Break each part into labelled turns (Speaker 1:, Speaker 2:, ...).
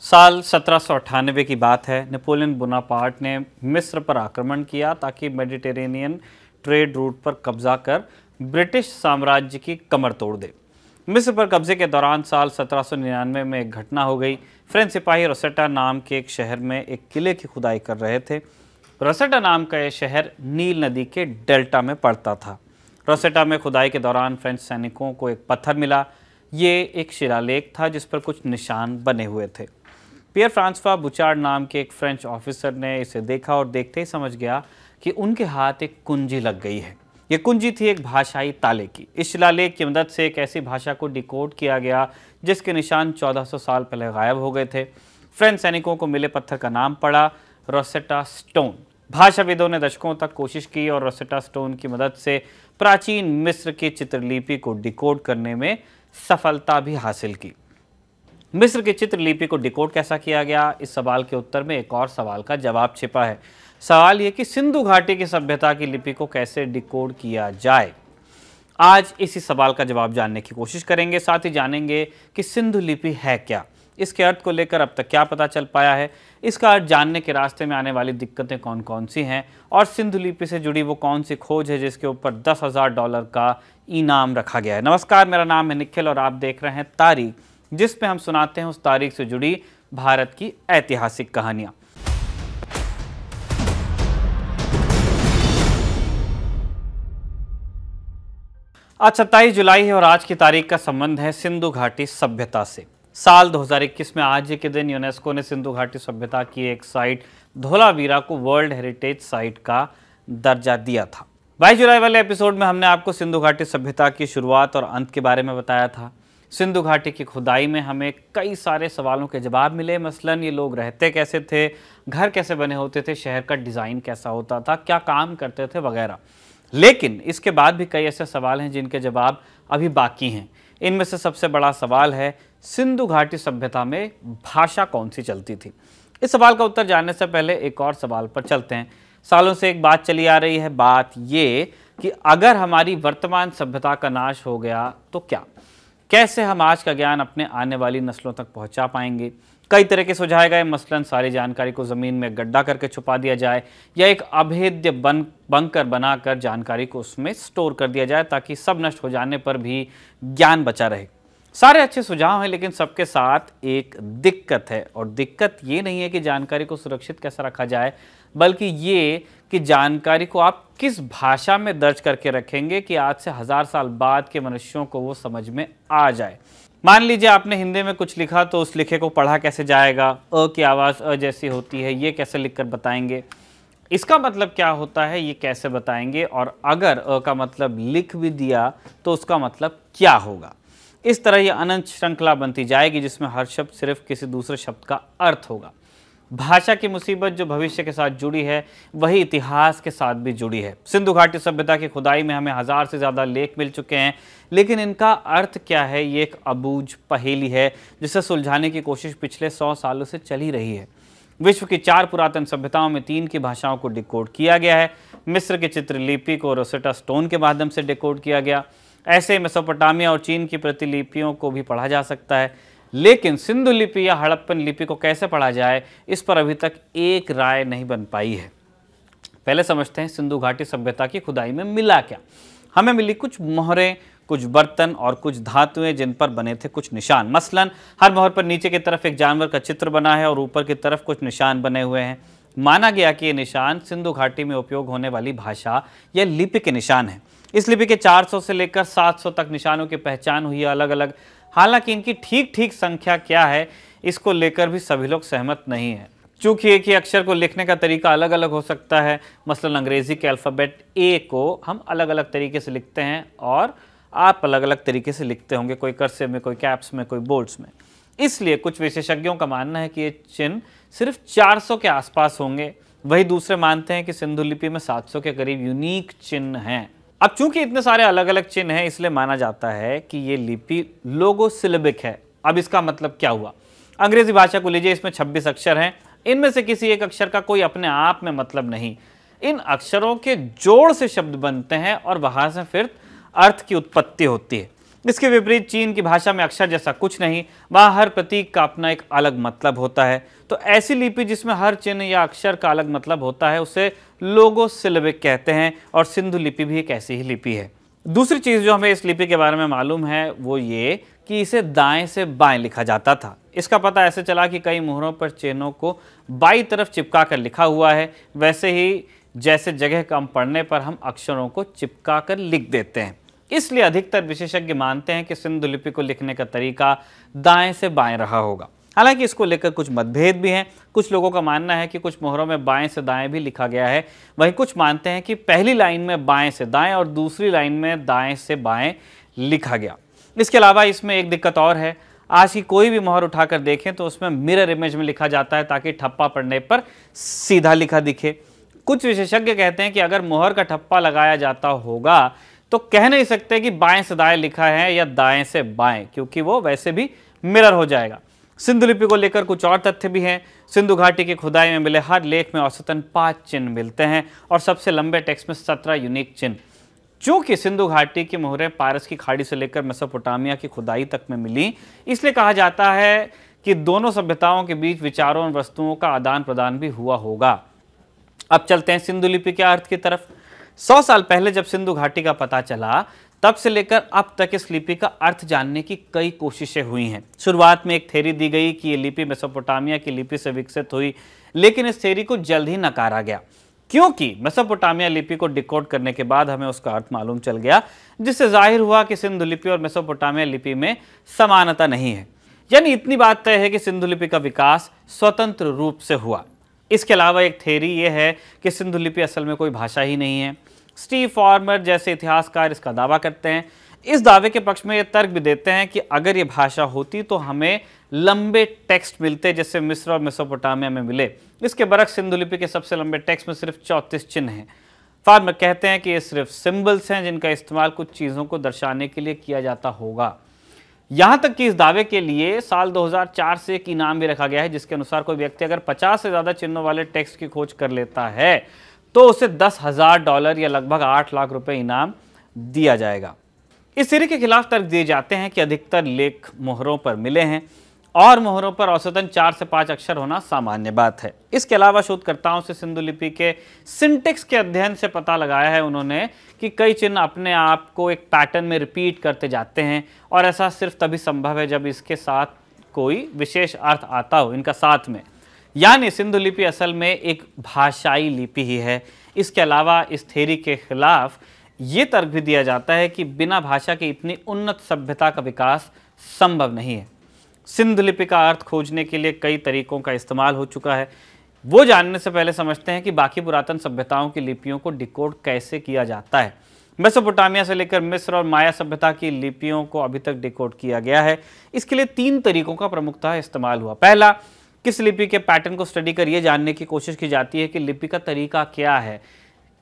Speaker 1: साल सत्रह की बात है नेपोलियन बोनापार्ट ने मिस्र पर आक्रमण किया ताकि मेडिटेरेनियन ट्रेड रूट पर कब्जा कर ब्रिटिश साम्राज्य की कमर तोड़ दे मिस्र पर कब्जे के दौरान साल 1799 में एक घटना हो गई फ्रेंच सिपाही रोसेटा नाम के एक शहर में एक किले की खुदाई कर रहे थे रोसेटा नाम का यह शहर नील नदी के डेल्टा में पड़ता था रोसेटा में खुदाई के दौरान फ्रेंच सैनिकों को एक पत्थर मिला ये एक शिलालेख था जिस पर कुछ निशान बने हुए थे पियर फ्रांसवा बुचार नाम के एक फ्रेंच ऑफिसर ने इसे देखा और देखते ही समझ गया कि उनके हाथ एक कुंजी लग गई है ये कुंजी थी एक भाषाई ताले की इस शिलालेख की मदद से एक ऐसी भाषा को डिकोड किया गया जिसके निशान 1400 साल पहले गायब हो गए थे फ्रेंच सैनिकों को मिले पत्थर का नाम पड़ा रोसेटा स्टोन भाषाविदों ने दशकों तक कोशिश की और रोसेटा स्टोन की मदद से प्राचीन मिस्र की चित्रलिपि को डिकोड करने में सफलता भी हासिल की मिस्र की लिपि को डिकोड कैसा किया गया इस सवाल के उत्तर में एक और सवाल का जवाब छिपा है सवाल ये कि सिंधु घाटी की सभ्यता की लिपि को कैसे डिकोड किया जाए आज इसी सवाल का जवाब जानने की कोशिश करेंगे साथ ही जानेंगे कि सिंधु लिपि है क्या इसके अर्थ को लेकर अब तक क्या पता चल पाया है इसका अर्थ जानने के रास्ते में आने वाली दिक्कतें कौन कौन सी हैं और सिंधु लिपि से जुड़ी वो कौन सी खोज है जिसके ऊपर दस हज़ार डॉलर का इनाम रखा गया है नमस्कार मेरा नाम है निखिल और आप देख रहे हैं तारीख जिसमें हम सुनाते हैं उस तारीख से जुड़ी भारत की ऐतिहासिक कहानियां आज सत्ताईस जुलाई है और आज की तारीख का संबंध है सिंधु घाटी सभ्यता से साल 2021 में आज के दिन यूनेस्को ने सिंधु घाटी सभ्यता की एक साइट धोलावीरा को वर्ल्ड हेरिटेज साइट का दर्जा दिया था बाईस जुलाई वाले एपिसोड में हमने आपको सिंधु घाटी सभ्यता की शुरुआत और अंत के बारे में बताया था सिंधु घाटी की खुदाई में हमें कई सारे सवालों के जवाब मिले मसलन ये लोग रहते कैसे थे घर कैसे बने होते थे शहर का डिज़ाइन कैसा होता था क्या काम करते थे वगैरह लेकिन इसके बाद भी कई ऐसे सवाल हैं जिनके जवाब अभी बाकी हैं इनमें से सबसे बड़ा सवाल है सिंधु घाटी सभ्यता में भाषा कौन सी चलती थी इस सवाल का उत्तर जानने से पहले एक और सवाल पर चलते हैं सालों से एक बात चली आ रही है बात ये कि अगर हमारी वर्तमान सभ्यता का नाश हो गया तो क्या कैसे हम आज का ज्ञान अपने आने वाली नस्लों तक पहुंचा पाएंगे कई तरह के सुझाए गए मसलन सारी जानकारी को ज़मीन में गड्ढा करके छुपा दिया जाए या एक अभेद्य बन बंकर बनाकर जानकारी को उसमें स्टोर कर दिया जाए ताकि सब नष्ट हो जाने पर भी ज्ञान बचा रहे सारे अच्छे सुझाव हैं लेकिन सबके साथ एक दिक्कत है और दिक्कत ये नहीं है कि जानकारी को सुरक्षित कैसे रखा जाए बल्कि ये कि जानकारी को आप किस भाषा में दर्ज करके रखेंगे कि आज से हज़ार साल बाद के मनुष्यों को वो समझ में आ जाए मान लीजिए आपने हिंदी में कुछ लिखा तो उस लिखे को पढ़ा कैसे जाएगा अ की आवाज़ अ जैसी होती है ये कैसे लिख कर बताएंगे इसका मतलब क्या होता है ये कैसे बताएंगे और अगर अ का मतलब लिख भी दिया तो उसका मतलब क्या होगा इस तरह ये अनंत श्रृंखला बनती जाएगी जिसमें हर शब्द सिर्फ किसी दूसरे शब्द का अर्थ होगा भाषा की मुसीबत जो भविष्य के साथ जुड़ी है वही इतिहास के साथ भी जुड़ी है सिंधु घाटी सभ्यता की खुदाई में हमें हज़ार से ज़्यादा लेख मिल चुके हैं लेकिन इनका अर्थ क्या है ये एक अबूझ पहेली है जिसे सुलझाने की कोशिश पिछले सौ सालों से चली रही है विश्व की चार पुरातन सभ्यताओं में तीन की भाषाओं को डिकोड किया गया है मिस्र की चित्रलिपि को रोसेटा स्टोन के माध्यम से डिकोड किया गया ऐसे मेसोपोटामिया और चीन की प्रतिलिपियों को भी पढ़ा जा सकता है लेकिन सिंधु लिपि या हड़प्पन लिपि को कैसे पढ़ा जाए इस पर अभी तक एक राय नहीं बन पाई है पहले समझते हैं सिंधु घाटी सभ्यता की खुदाई में मिला क्या हमें मिली कुछ मोहरें कुछ बर्तन और कुछ धातुएं जिन पर बने थे कुछ निशान मसलन हर मोहर पर नीचे की तरफ एक जानवर का चित्र बना है और ऊपर की तरफ कुछ निशान बने हुए हैं माना गया कि ये निशान सिंधु घाटी में उपयोग होने वाली भाषा या लिपि के निशान हैं इस लिपि के 400 से लेकर 700 तक निशानों की पहचान हुई अलग अलग हालांकि इनकी ठीक ठीक संख्या क्या है इसको लेकर भी सभी लोग सहमत नहीं है चूँकि एक ही अक्षर को लिखने का तरीका अलग अलग हो सकता है मसलन अंग्रेज़ी के अल्फ़ाबेट ए को हम अलग अलग तरीके से लिखते हैं और आप अलग अलग तरीके से लिखते होंगे कोई कर्से में कोई कैप्स में कोई बोर्ड्स में इसलिए कुछ विशेषज्ञों का मानना है कि ये चिन्ह सिर्फ 400 के आसपास होंगे वही दूसरे मानते हैं कि सिंधु लिपि में 700 के करीब यूनिक चिन्ह हैं अब चूंकि इतने सारे अलग अलग चिन्ह हैं इसलिए माना जाता है कि ये लिपि लोगो सिलेबिक है अब इसका मतलब क्या हुआ अंग्रेजी भाषा को लीजिए इसमें 26 अक्षर हैं इनमें से किसी एक अक्षर का कोई अपने आप में मतलब नहीं इन अक्षरों के जोड़ से शब्द बनते हैं और वहां से फिर अर्थ की उत्पत्ति होती है इसके विपरीत चीन की भाषा में अक्षर जैसा कुछ नहीं वहाँ हर प्रतीक का अपना एक अलग मतलब होता है तो ऐसी लिपि जिसमें हर चिन्ह या अक्षर का अलग मतलब होता है उसे लोगो सिलेबिक कहते हैं और सिंधु लिपि भी एक ऐसी ही लिपि है दूसरी चीज़ जो हमें इस लिपि के बारे में मालूम है वो ये कि इसे दाएं से बाएं लिखा जाता था इसका पता ऐसे चला कि कई मुहरों पर चिन्हों को बाई तरफ चिपका कर लिखा हुआ है वैसे ही जैसे जगह कम पड़ने पर हम अक्षरों को चिपका कर लिख देते हैं इसलिए अधिकतर विशेषज्ञ मानते हैं कि सिंधु लिपि को लिखने का तरीका दाएं से बाएं रहा होगा हालांकि इसको लेकर कुछ मतभेद भी हैं कुछ लोगों का मानना है कि कुछ मोहरों में बाएं से दाएं भी लिखा गया है वहीं कुछ मानते हैं कि पहली लाइन में बाएं से दाएं और दूसरी लाइन में दाएं से बाएं लिखा गया इसके अलावा इसमें एक दिक्कत और है आज की कोई भी मोहर उठाकर देखें तो उसमें मिरर इमेज में लिखा जाता है ताकि ठप्पा पड़ने पर सीधा लिखा दिखे कुछ विशेषज्ञ कहते हैं कि अगर मोहर का ठप्पा लगाया जाता होगा तो कह नहीं सकते कि बाएं से दाएं लिखा है या दाएं से बाएं क्योंकि वो वैसे भी मिरर हो जाएगा सिंधु लिपि को लेकर कुछ और तथ्य भी हैं सिंधु घाटी की खुदाई में मिले हर लेख में औसतन पाँच चिन्ह मिलते हैं और सबसे लंबे टेक्स्ट में सत्रह यूनिक चिन्ह चूंकि सिंधु घाटी की मोहरे पारस की खाड़ी से लेकर मेसोपोटामिया की खुदाई तक में मिली इसलिए कहा जाता है कि दोनों सभ्यताओं के बीच विचारों और वस्तुओं का आदान प्रदान भी हुआ होगा अब चलते हैं सिंधु लिपि के अर्थ की तरफ सौ साल पहले जब सिंधु घाटी का पता चला तब से लेकर अब तक इस लिपि का अर्थ जानने की कई कोशिशें हुई हैं शुरुआत में एक थेरी दी गई कि ये लिपि मेसोपोटामिया की लिपि से विकसित हुई लेकिन इस थेरी को जल्द ही नकारा गया क्योंकि मेसोपोटामिया लिपि को डिकोड करने के बाद हमें उसका अर्थ मालूम चल गया जिससे जाहिर हुआ कि सिंधु लिपि और मेसोपोटामिया लिपि में समानता नहीं है यानी इतनी बात तय है कि सिंधु लिपि का विकास स्वतंत्र रूप से हुआ इसके अलावा एक थेरी ये है कि सिंधु लिपि असल में कोई भाषा ही नहीं है स्टीव फॉर्मर जैसे इतिहासकार इसका दावा करते हैं इस दावे के पक्ष में ये तर्क भी देते हैं कि अगर ये भाषा होती तो हमें लंबे टेक्स्ट मिलते जैसे मिस्र और मिसोपोटामिया में मिले इसके बरक्स सिंधु लिपि के सबसे लंबे टेक्स्ट में सिर्फ चौंतीस चिन्ह हैं फार्मर कहते हैं कि ये सिर्फ सिम्बल्स हैं जिनका इस्तेमाल कुछ चीज़ों को दर्शाने के लिए किया जाता होगा यहां तक कि इस दावे के लिए साल 2004 से एक इनाम भी रखा गया है जिसके अनुसार कोई व्यक्ति अगर 50 से ज्यादा चिन्हों वाले टैक्स की खोज कर लेता है तो उसे दस हजार डॉलर या लगभग आठ लाख रुपए इनाम दिया जाएगा इस सिरे के खिलाफ तर्क दिए जाते हैं कि अधिकतर लेख मोहरों पर मिले हैं और मोहरों पर औसतन चार से पाँच अक्षर होना सामान्य बात है इसके अलावा शोधकर्ताओं से सिंधु लिपि के सिंटेक्स के अध्ययन से पता लगाया है उन्होंने कि कई चिन्ह अपने आप को एक पैटर्न में रिपीट करते जाते हैं और ऐसा सिर्फ तभी संभव है जब इसके साथ कोई विशेष अर्थ आता हो इनका साथ में यानी सिंधु लिपि असल में एक भाषाई लिपि ही है इसके अलावा इस थेरी के खिलाफ ये तर्क भी दिया जाता है कि बिना भाषा के इतनी उन्नत सभ्यता का विकास संभव नहीं है सिंध लिपि का अर्थ खोजने के लिए कई तरीकों का इस्तेमाल हो चुका है वो जानने से पहले समझते हैं कि बाकी पुरातन सभ्यताओं की लिपियों को डिकोड कैसे किया जाता है मेसोपोटामिया से लेकर मिस्र और माया सभ्यता की लिपियों को अभी तक डिकोड किया गया है इसके लिए तीन तरीकों का प्रमुखता इस्तेमाल हुआ पहला किस लिपि के पैटर्न को स्टडी कर ये जानने की कोशिश की जाती है कि लिपि का तरीका क्या है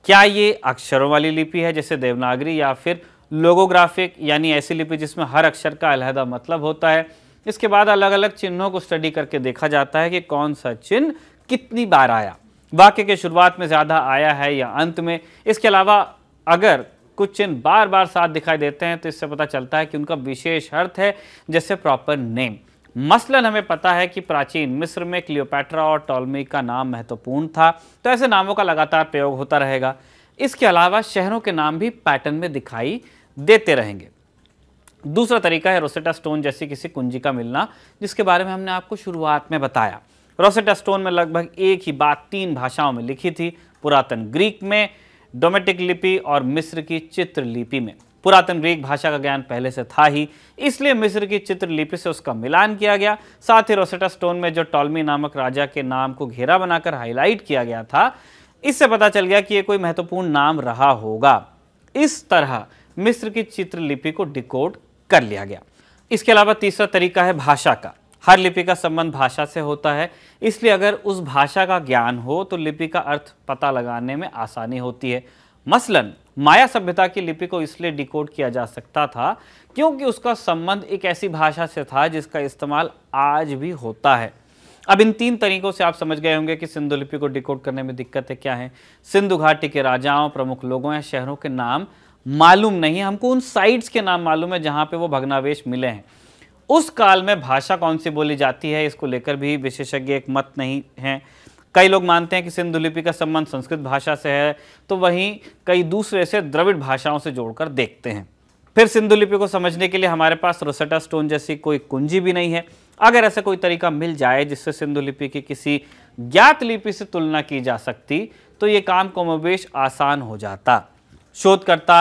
Speaker 1: क्या ये अक्षरों वाली लिपि है जैसे देवनागरी या फिर लोगोग्राफिक यानी ऐसी लिपि जिसमें हर अक्षर का अलहदा मतलब होता है इसके बाद अलग अलग चिन्हों को स्टडी करके देखा जाता है कि कौन सा चिन्ह कितनी बार आया वाक्य के शुरुआत में ज़्यादा आया है या अंत में इसके अलावा अगर कुछ चिन्ह बार बार साथ दिखाई देते हैं तो इससे पता चलता है कि उनका विशेष अर्थ है जैसे प्रॉपर नेम मसलन हमें पता है कि प्राचीन मिस्र में क्लियोपैट्रा और टॉलमी का नाम महत्वपूर्ण था तो ऐसे नामों का लगातार प्रयोग होता रहेगा इसके अलावा शहरों के नाम भी पैटर्न में दिखाई देते रहेंगे दूसरा तरीका है रोसेटा स्टोन जैसी किसी कुंजी का मिलना जिसके बारे में हमने आपको शुरुआत में बताया रोसेटा स्टोन में लगभग एक ही बात तीन भाषाओं में लिखी थी पुरातन ग्रीक में डोमेटिक लिपि और मिस्र की चित्र लिपि में पुरातन ग्रीक भाषा का ज्ञान पहले से था ही इसलिए मिस्र की चित्र लिपि से उसका मिलान किया गया साथ ही रोसेटा स्टोन में जो टॉलमी नामक राजा के नाम को घेरा बनाकर हाईलाइट किया गया था इससे पता चल गया कि यह कोई महत्वपूर्ण नाम रहा होगा इस तरह मिस्र की चित्रलिपि को डिकोड कर लिया गया इसके अलावा तीसरा तरीका है भाषा का हर लिपि का संबंध भाषा से होता है इसलिए अगर उस भाषा का ज्ञान हो तो लिपि का अर्थ पता लगाने में आसानी होती है मसलन माया सभ्यता की लिपि को इसलिए डिकोड किया जा सकता था क्योंकि उसका संबंध एक ऐसी भाषा से था जिसका इस्तेमाल आज भी होता है अब इन तीन तरीकों से आप समझ गए होंगे कि सिंधु लिपि को डिकोड करने में दिक्कतें क्या हैं सिंधु घाटी के राजाओं प्रमुख लोगों या शहरों के नाम मालूम नहीं हमको उन साइट्स के नाम मालूम है जहाँ पे वो भग्नावेश मिले हैं उस काल में भाषा कौन सी बोली जाती है इसको लेकर भी विशेषज्ञ एक मत नहीं हैं कई लोग मानते हैं कि सिंधु लिपि का संबंध संस्कृत भाषा से है तो वहीं कई दूसरे से द्रविड़ भाषाओं से जोड़कर देखते हैं फिर सिंधु लिपि को समझने के लिए हमारे पास रोसेटा स्टोन जैसी कोई कुंजी भी नहीं है अगर ऐसा कोई तरीका मिल जाए जिससे सिंधु लिपि की किसी ज्ञात लिपि से तुलना की जा सकती तो ये काम कमोबेश आसान हो जाता शोधकर्ता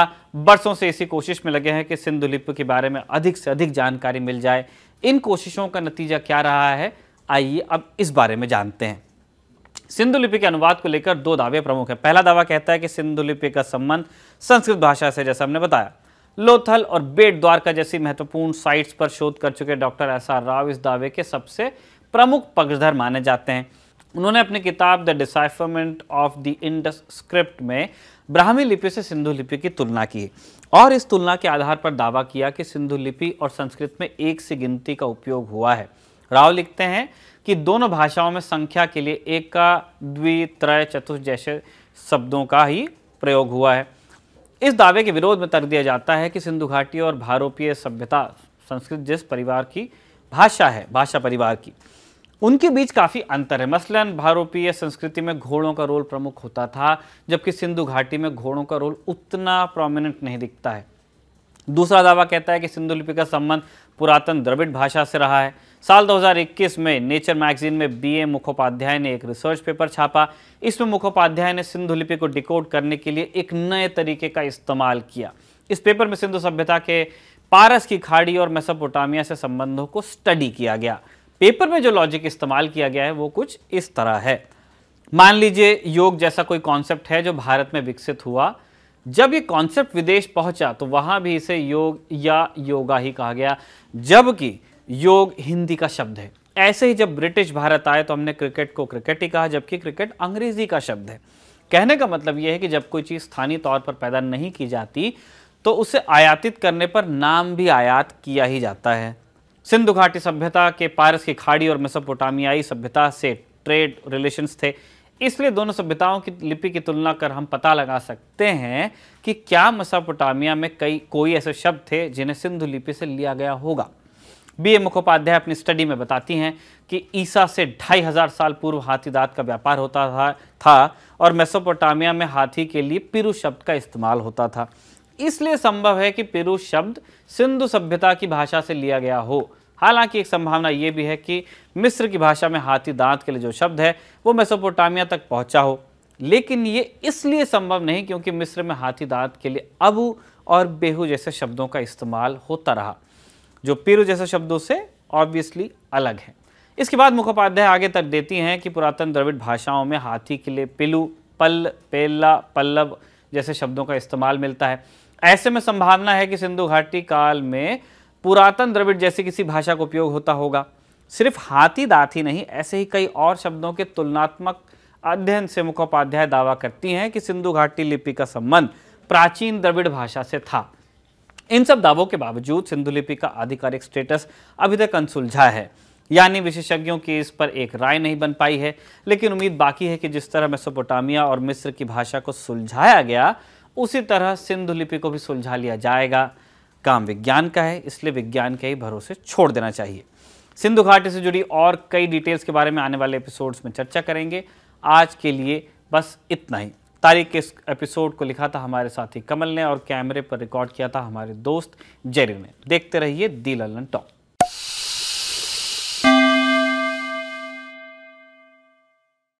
Speaker 1: बरसों से इसी कोशिश में लगे हैं कि सिंधु लिपि के बारे में अधिक से अधिक जानकारी मिल जाए इन कोशिशों का नतीजा क्या रहा है आइए अब इस बारे में जानते हैं सिंधु लिपि के अनुवाद को लेकर दो दावे प्रमुख हैं पहला दावा कहता है कि सिंधु लिपि का संबंध संस्कृत भाषा से जैसा हमने बताया लोथल और बेट द्वारका जैसी महत्वपूर्ण साइट्स पर शोध कर चुके डॉक्टर एस आर राव इस दावे के सबसे प्रमुख पक्षधर माने जाते हैं उन्होंने अपनी किताब the decipherment of the Indus script में ब्राह्मी लिपि से सिंधु लिपि की तुलना की और इस तुलना के आधार पर दावा किया कि सिंधु लिपि और संस्कृत में एक सी गिनती का उपयोग हुआ है राव लिखते हैं कि दोनों भाषाओं में संख्या के लिए एक का द्वि त्रय चतुर्थ जैसे शब्दों का ही प्रयोग हुआ है इस दावे के विरोध में तर्क दिया जाता है कि सिंधु घाटी और भारोपीय सभ्यता संस्कृत जिस परिवार की भाषा है भाषा परिवार की उनके बीच काफ़ी अंतर है मसलन भारतीय संस्कृति में घोड़ों का रोल प्रमुख होता था जबकि सिंधु घाटी में घोड़ों का रोल उतना प्रोमिनेंट नहीं दिखता है दूसरा दावा कहता है कि सिंधु लिपि का संबंध पुरातन द्रविड़ भाषा से रहा है साल 2021 में नेचर मैगजीन में बीए मुखोपाध्याय ने एक रिसर्च पेपर छापा इसमें मुखोपाध्याय ने सिंधु लिपि को डिकोड करने के लिए एक नए तरीके का इस्तेमाल किया इस पेपर में सिंधु सभ्यता के पारस की खाड़ी और मेसोपोटामिया से संबंधों को स्टडी किया गया पेपर में जो लॉजिक इस्तेमाल किया गया है वो कुछ इस तरह है मान लीजिए योग जैसा कोई कॉन्सेप्ट है जो भारत में विकसित हुआ जब ये कॉन्सेप्ट विदेश पहुंचा तो वहां भी इसे योग या योगा ही कहा गया जबकि योग हिंदी का शब्द है ऐसे ही जब ब्रिटिश भारत आए तो हमने क्रिकेट को क्रिकेट ही कहा जबकि क्रिकेट अंग्रेजी का शब्द है कहने का मतलब यह है कि जब कोई चीज़ स्थानीय तौर पर पैदा नहीं की जाती तो उसे आयातित करने पर नाम भी आयात किया ही जाता है सिंधु घाटी सभ्यता के पारस की खाड़ी और मेसोपोटामियाई सभ्यता से ट्रेड रिलेशंस थे इसलिए दोनों सभ्यताओं की लिपि की तुलना कर हम पता लगा सकते हैं कि क्या मेसोपोटामिया में कई कोई ऐसे शब्द थे जिन्हें सिंधु लिपि से लिया गया होगा बी ए मुखोपाध्याय अपनी स्टडी में बताती हैं कि ईसा से ढाई हजार साल पूर्व हाथी दांत का व्यापार होता था, था और मेसोपोटामिया में हाथी के लिए पिरु शब्द का इस्तेमाल होता था इसलिए संभव है कि पेरू शब्द सिंधु सभ्यता की भाषा से लिया गया हो हालांकि एक संभावना ये भी है कि मिस्र की भाषा में हाथी दांत के लिए जो शब्द है वो मेसोपोटामिया तक पहुंचा हो लेकिन ये इसलिए संभव नहीं क्योंकि मिस्र में हाथी दांत के लिए अबू और बेहू जैसे शब्दों का इस्तेमाल होता रहा जो पेरू जैसे शब्दों से ऑब्वियसली अलग है इसके बाद मुखोपाध्याय आगे तक देती हैं कि पुरातन द्रविड़ भाषाओं में हाथी के लिए पिलू पल पेला पल्लव जैसे शब्दों का इस्तेमाल मिलता है ऐसे में संभावना है कि सिंधु घाटी काल में पुरातन द्रविड़ जैसी किसी भाषा का उपयोग होता होगा सिर्फ हाथी दात ही नहीं ऐसे ही कई और शब्दों के तुलनात्मक अध्ययन से मुखोपाध्याय दावा करती हैं कि सिंधु घाटी लिपि का संबंध प्राचीन द्रविड़ भाषा से था इन सब दावों के बावजूद सिंधु लिपि का आधिकारिक स्टेटस अभी तक अनसुलझा है यानी विशेषज्ञों की इस पर एक राय नहीं बन पाई है लेकिन उम्मीद बाकी है कि जिस तरह मेसोपोटामिया और मिस्र की भाषा को सुलझाया गया उसी तरह सिंधु लिपि को भी सुलझा लिया जाएगा काम विज्ञान का है इसलिए विज्ञान के ही भरोसे छोड़ देना चाहिए सिंधु घाटी से जुड़ी और कई डिटेल्स के बारे में आने वाले एपिसोड्स में चर्चा करेंगे आज के लिए बस इतना ही तारीख के इस एपिसोड को लिखा था हमारे साथी कमल ने और कैमरे पर रिकॉर्ड किया था हमारे दोस्त जेरी ने देखते रहिए दी ललन टॉप